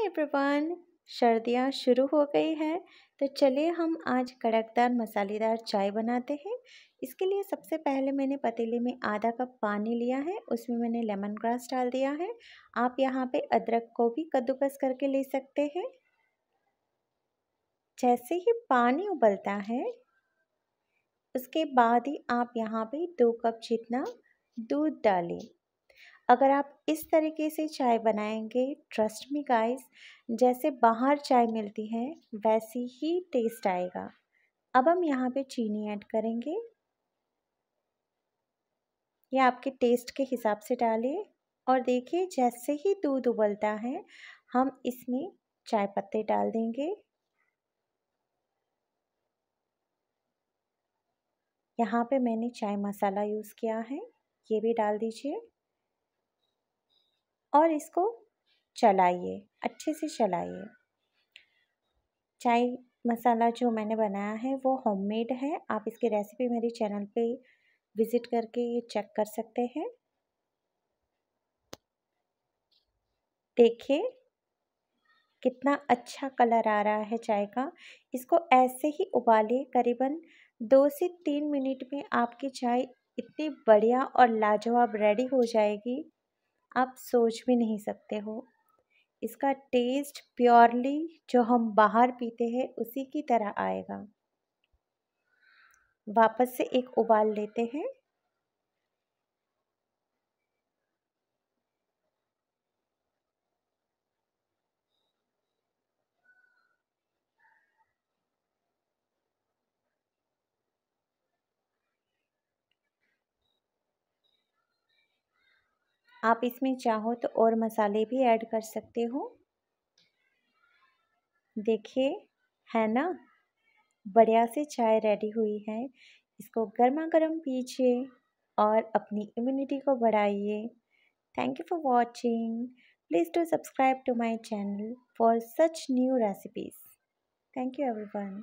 hi everyone सर्दियाँ शुरू हो गई है तो चलिए हम आज कड़कदार मसालेदार चाय बनाते हैं इसके लिए सबसे पहले मैंने पतीले में आधा कप पानी लिया है उसमें मैंने लेमन ग्रास डाल दिया है आप यहाँ पे अदरक को भी कद्दूकस करके ले सकते हैं जैसे ही पानी उबलता है उसके बाद ही आप यहाँ पे दो कप जितना दूध डालें अगर आप इस तरीके से चाय बनाएंगे ट्रस्ट मी गाइस जैसे बाहर चाय मिलती है वैसी ही टेस्ट आएगा अब हम यहाँ पे चीनी ऐड करेंगे या आपके टेस्ट के हिसाब से डालिए और देखिए जैसे ही दूध उबलता है हम इसमें चाय पत्ते डाल देंगे यहाँ पे मैंने चाय मसाला यूज़ किया है ये भी डाल दीजिए और इसको चलाइए अच्छे से चलाइए चाय मसाला जो मैंने बनाया है वो होममेड है आप इसकी रेसिपी मेरे चैनल पे विज़िट करके ये चेक कर सकते हैं देखिए कितना अच्छा कलर आ रहा है चाय का इसको ऐसे ही उबालिए करीबन दो से तीन मिनट में आपकी चाय इतनी बढ़िया और लाजवाब रेडी हो जाएगी आप सोच भी नहीं सकते हो इसका टेस्ट प्योरली जो हम बाहर पीते हैं उसी की तरह आएगा वापस से एक उबाल लेते हैं आप इसमें चाहो तो और मसाले भी ऐड कर सकते हो देखिए है ना बढ़िया से चाय रेडी हुई है इसको गर्मा गर्म पीजिए और अपनी इम्यूनिटी को बढ़ाइए thank you for watching please do subscribe to my channel for such new recipes thank you one